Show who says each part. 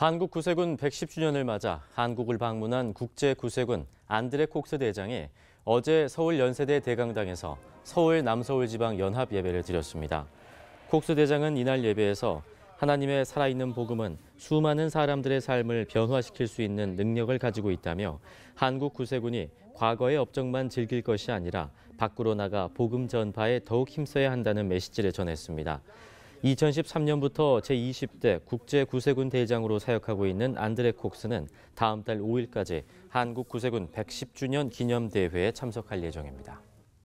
Speaker 1: 한국 구세군 110주년을 맞아 한국을 방문한 국제 구세군 안드레 콕스 대장이 어제 서울 연세대 대강당에서 서울 남서울 지방 연합 예배를 드렸습니다. 콕스 대장은 이날 예배에서 하나님의 살아있는 복음은 수많은 사람들의 삶을 변화시킬 수 있는 능력을 가지고 있다며 한국 구세군이 과거의 업적만 즐길 것이 아니라 밖으로 나가 복음 전파에 더욱 힘써야 한다는 메시지를 전했습니다. 2013년부터 제20대 국제 구세군 대장으로 사역하고 있는 안드레 콕스는 다음 달 5일까지 한국 구세군 110주년 기념 대회에 참석할 예정입니다.